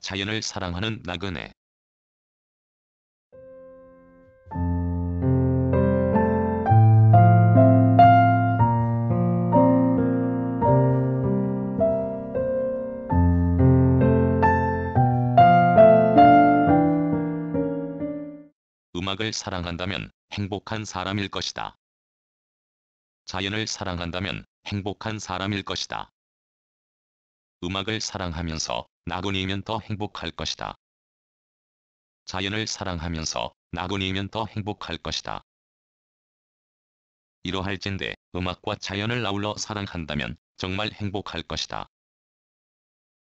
자연을 사랑하는 나그네. 음악을 사랑한다면 행복한 사람일 것이다. 자연을 사랑한다면 행복한 사람일 것이다. 음악을 사랑하면서 나군이면 더 행복할 것이다. 자연을 사랑하면서 나군이면 더 행복할 것이다. 이러할진데 음악과 자연을 아울러 사랑한다면 정말 행복할 것이다.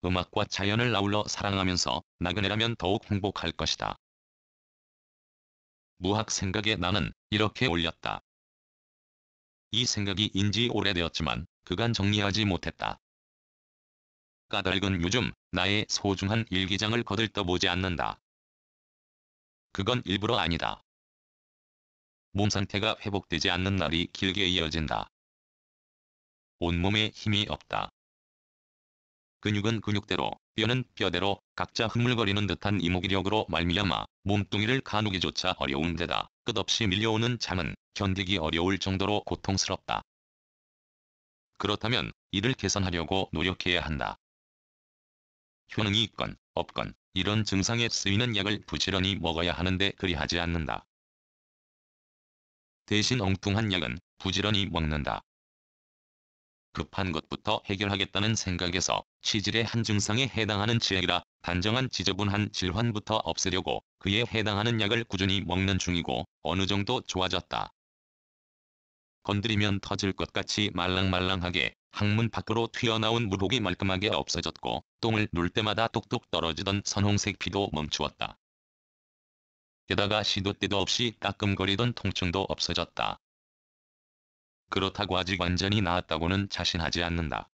음악과 자연을 아울러 사랑하면서 나그네라면 더욱 행복할 것이다. 무학 생각에 나는 이렇게 올렸다. 이 생각이 인지 오래되었지만 그간 정리하지 못했다. 까닭은 요즘 나의 소중한 일기장을 거들떠보지 않는다. 그건 일부러 아니다. 몸 상태가 회복되지 않는 날이 길게 이어진다. 온몸에 힘이 없다. 근육은 근육대로, 뼈는 뼈대로 각자 흐물거리는 듯한 이목이력으로 말미암아 몸뚱이를 가누기조차 어려운 데다 끝없이 밀려오는 잠은 견디기 어려울 정도로 고통스럽다. 그렇다면 이를 개선하려고 노력해야 한다. 효능이 있건 없건 이런 증상에 쓰이는 약을 부지런히 먹어야 하는데 그리하지 않는다. 대신 엉뚱한 약은 부지런히 먹는다. 급한 것부터 해결하겠다는 생각에서 치질의 한 증상에 해당하는 치약이라 단정한 지저분한 질환부터 없애려고 그에 해당하는 약을 꾸준히 먹는 중이고 어느 정도 좋아졌다. 건드리면 터질 것 같이 말랑말랑하게 항문 밖으로 튀어나온 무복이 말끔하게 없어졌고 똥을 눌 때마다 똑똑 떨어지던 선홍색 피도 멈추었다. 게다가 시도 때도 없이 따끔거리던 통증도 없어졌다. 그렇다고 아직 완전히 나았다고는 자신하지 않는다.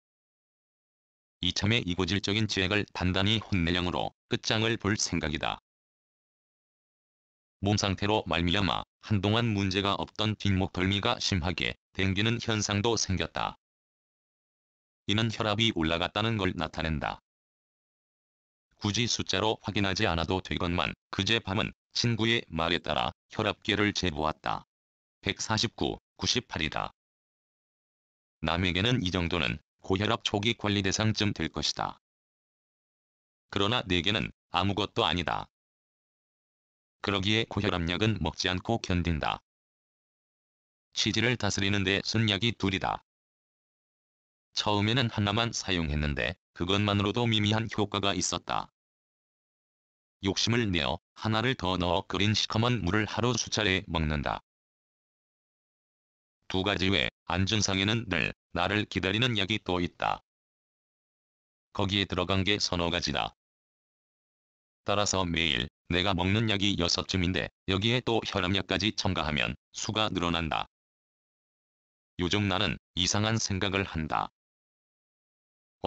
이참에 이고질적인 지액을 단단히 혼내령으로 끝장을 볼 생각이다. 몸 상태로 말미암아 한동안 문제가 없던 뒷목 돌미가 심하게 댕기는 현상도 생겼다. 이는 혈압이 올라갔다는 걸 나타낸다. 굳이 숫자로 확인하지 않아도 되건만 그제 밤은 친구의 말에 따라 혈압계를 재보았다. 149, 98이다. 남에게는 이 정도는 고혈압 초기 관리 대상쯤 될 것이다. 그러나 내게는 아무것도 아니다. 그러기에 고혈압약은 먹지 않고 견딘다. 치질을 다스리는데 쓴 약이 둘이다. 처음에는 하나만 사용했는데 그것만으로도 미미한 효과가 있었다. 욕심을 내어 하나를 더 넣어 끓인 시커먼 물을 하루 수차례 먹는다. 두 가지 외안전상에는늘 나를 기다리는 약이 또 있다. 거기에 들어간 게 서너 가지다. 따라서 매일 내가 먹는 약이 여섯쯤인데 여기에 또 혈압약까지 첨가하면 수가 늘어난다. 요즘 나는 이상한 생각을 한다.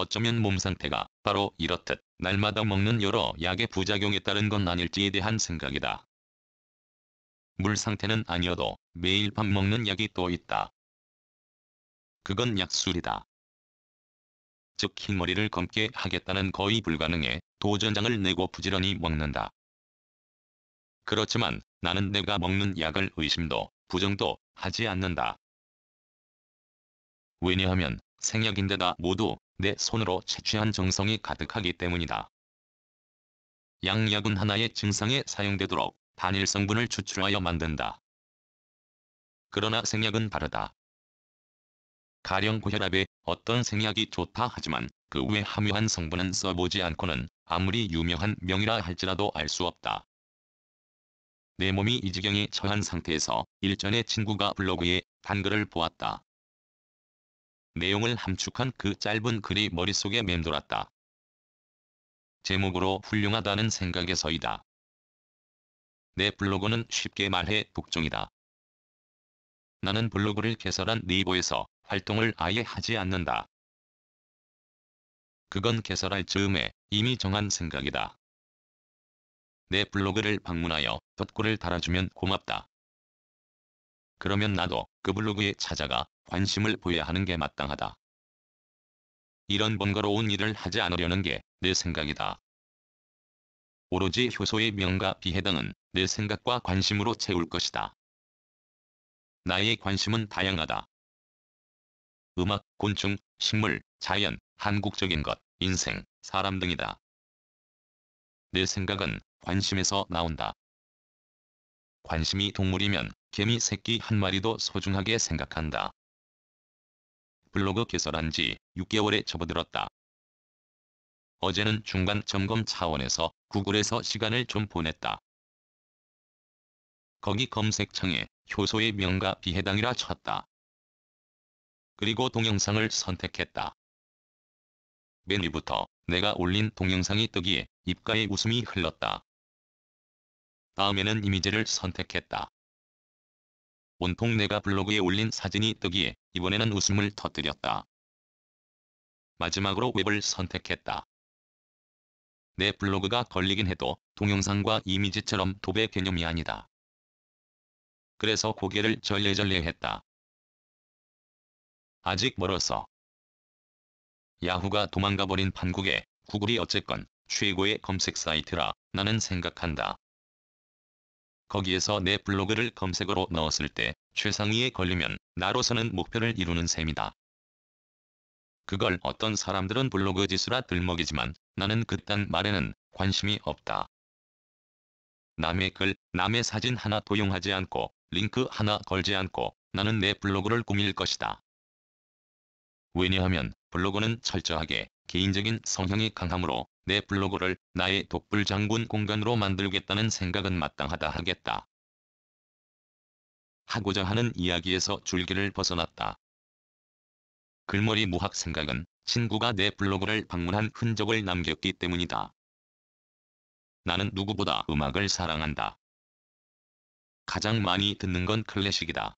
어쩌면 몸 상태가 바로 이렇듯 날마다 먹는 여러 약의 부작용에 따른 건 아닐지에 대한 생각이다. 물 상태는 아니어도 매일 밥 먹는 약이 또 있다. 그건 약술이다. 즉 흰머리를 검게 하겠다는 거의 불가능해 도전장을 내고 부지런히 먹는다. 그렇지만 나는 내가 먹는 약을 의심도 부정도 하지 않는다. 왜냐하면 생약인데다 모두 내 손으로 채취한 정성이 가득하기 때문이다. 양약은 하나의 증상에 사용되도록 단일 성분을 추출하여 만든다. 그러나 생약은 다르다. 가령 고혈압에 어떤 생약이 좋다 하지만 그 외 함유한 성분은 써보지 않고는 아무리 유명한 명이라 할지라도 알 수 없다. 내 몸이 이 지경에 처한 상태에서 일전에 친구가 블로그에 단글을 보았다. 내용을 함축한 그 짧은 글이 머릿속에 맴돌았다. 제목으로 훌륭하다는 생각에서이다. 내 블로그는 쉽게 말해 북종이다. 나는 블로그를 개설한 네이버에서 활동을 아예 하지 않는다. 그건 개설할 즈음에 이미 정한 생각이다. 내 블로그를 방문하여 덧글을 달아주면 고맙다. 그러면 나도 그 블로그에 찾아가 관심을 보여야 하는 게 마땅하다. 이런 번거로운 일을 하지 않으려는 게 내 생각이다. 오로지 효소의 명과 비해당은 내 생각과 관심으로 채울 것이다. 나의 관심은 다양하다. 음악, 곤충, 식물, 자연, 한국적인 것, 인생, 사람 등이다. 내 생각은 관심에서 나온다. 관심이 동물이면 개미 새끼 한 마리도 소중하게 생각한다. 블로그 개설한 지 6개월에 접어들었다. 어제는 중간 점검 차원에서 구글에서 시간을 좀 보냈다. 거기 검색창에 효소의 명가 비해당이라 쳤다. 그리고 동영상을 선택했다. 맨 위부터 내가 올린 동영상이 뜨기에 입가에 웃음이 흘렀다. 다음에는 이미지를 선택했다. 온통 내가 블로그에 올린 사진이 뜨기에 이번에는 웃음을 터뜨렸다. 마지막으로 웹을 선택했다. 내 블로그가 걸리긴 해도 동영상과 이미지처럼 도배 개념이 아니다. 그래서 고개를 절레절레했다. 아직 멀어서. 야후가 도망가버린 판국에 구글이 어쨌건 최고의 검색 사이트라 나는 생각한다. 거기에서 내 블로그를 검색어로 넣었을 때 최상위에 걸리면 나로서는 목표를 이루는 셈이다. 그걸 어떤 사람들은 블로그 지수라 들먹이지만 나는 그딴 말에는 관심이 없다. 남의 글, 남의 사진 하나 도용하지 않고 링크 하나 걸지 않고 나는 내 블로그를 꾸밀 것이다. 왜냐하면 블로그는 철저하게 개인적인 성향이 강하므로 내 블로그를 나의 독불 장군 공간으로 만들겠다는 생각은 마땅하다 하겠다. 하고자 하는 이야기에서 줄기를 벗어났다. 글머리 무학 생각은 친구가 내 블로그를 방문한 흔적을 남겼기 때문이다. 나는 누구보다 음악을 사랑한다. 가장 많이 듣는 건 클래식이다.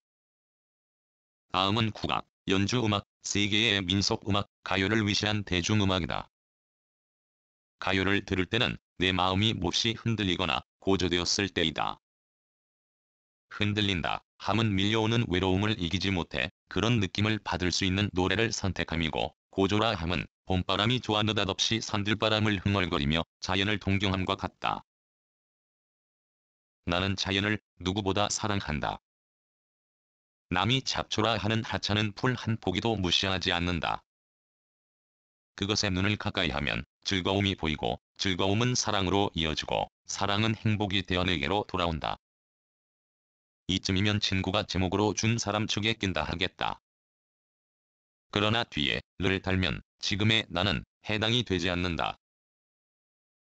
다음은 국악, 연주음악, 세계의 민속음악, 가요를 위시한 대중음악이다. 가요를 들을 때는 내 마음이 몹시 흔들리거나 고조되었을 때이다. 흔들린다 함은 밀려오는 외로움을 이기지 못해 그런 느낌을 받을 수 있는 노래를 선택함이고 고조라 함은 봄바람이 좋아 느닷없이 산들바람을 흥얼거리며 자연을 동경함과 같다. 나는 자연을 누구보다 사랑한다. 남이 잡초라 하는 하찮은 풀 한 포기도 무시하지 않는다. 그것에 눈을 가까이 하면 즐거움이 보이고 즐거움은 사랑으로 이어지고 사랑은 행복이 되어 내게로 돌아온다. 이쯤이면 친구가 제목으로 준 사람 측에 낀다 하겠다. 그러나 뒤에 를 달면 지금의 나는 해당이 되지 않는다.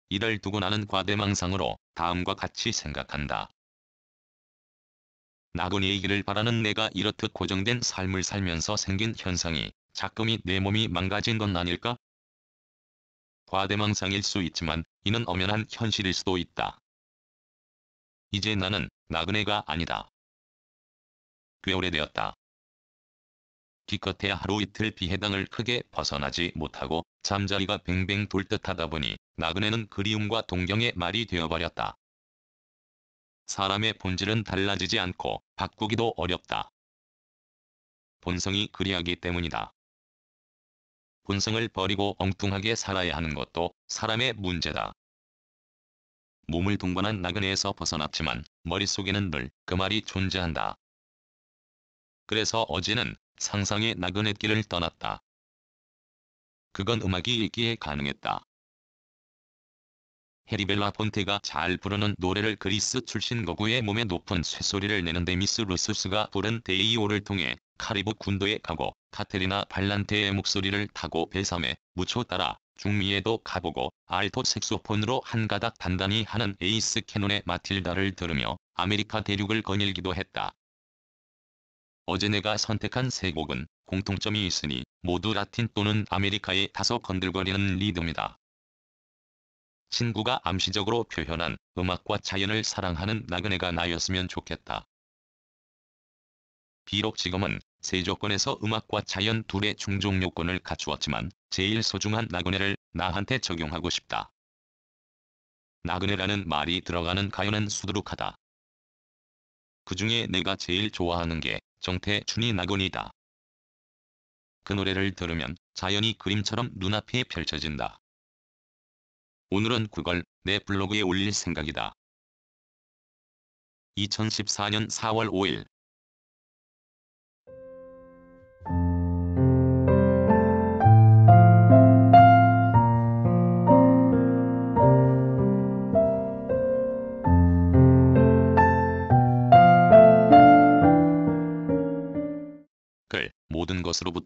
이를 두고 나는 과대망상으로 다음과 같이 생각한다. 나군이이기를 바라는 내가 이렇듯 고정된 삶을 살면서 생긴 현상이 자금이내 몸이 망가진 건 아닐까? 과대망상일 수 있지만 이는 엄연한 현실일 수도 있다. 이제 나는 나그네가 아니다. 꽤 오래되었다. 기껏해야 하루 이틀 비해당을 크게 벗어나지 못하고 잠자리가 뱅뱅 돌듯 하다 보니 나그네는 그리움과 동경의 말이 되어버렸다. 사람의 본질은 달라지지 않고 바꾸기도 어렵다. 본성이 그리하기 때문이다. 본성을 버리고 엉뚱하게 살아야 하는 것도 사람의 문제다. 몸을 동반한 나그네에서 벗어났지만 머릿속에는 늘 그 말이 존재한다. 그래서 어제는 상상의 나그네길을 떠났다. 그건 음악이 있기에 가능했다. 헤리벨라 폰테가 잘 부르는 노래를 그리스 출신 거구의 몸에 높은 쇠소리를 내는데 미스 루스스가 부른 데이오를 통해 카리브 군도에 가고 카테리나 발란테의 목소리를 타고 배삼에 무초 따라 중미에도 가보고 알토 색소폰으로 한 가닥 단단히 하는 에이스 캐논의 마틸다를 들으며 아메리카 대륙을 거닐기도 했다. 어제 내가 선택한 세 곡은 공통점이 있으니 모두 라틴 또는 아메리카의 다소 건들거리는 리듬이다. 친구가 암시적으로 표현한 음악과 자연을 사랑하는 나그네가 나였으면 좋겠다. 비록 지금은 세 조건에서 음악과 자연 둘의 중종 요건을 갖추었지만 제일 소중한 나그네를 나한테 적용하고 싶다. 나그네라는 말이 들어가는 가요는 수두룩하다. 그 중에 내가 제일 좋아하는 게 정태춘이 나그네다. 그 노래를 들으면 자연이 그림처럼 눈앞에 펼쳐진다. 오늘은 그걸 내 블로그에 올릴 생각이다. 2014년 4월 5일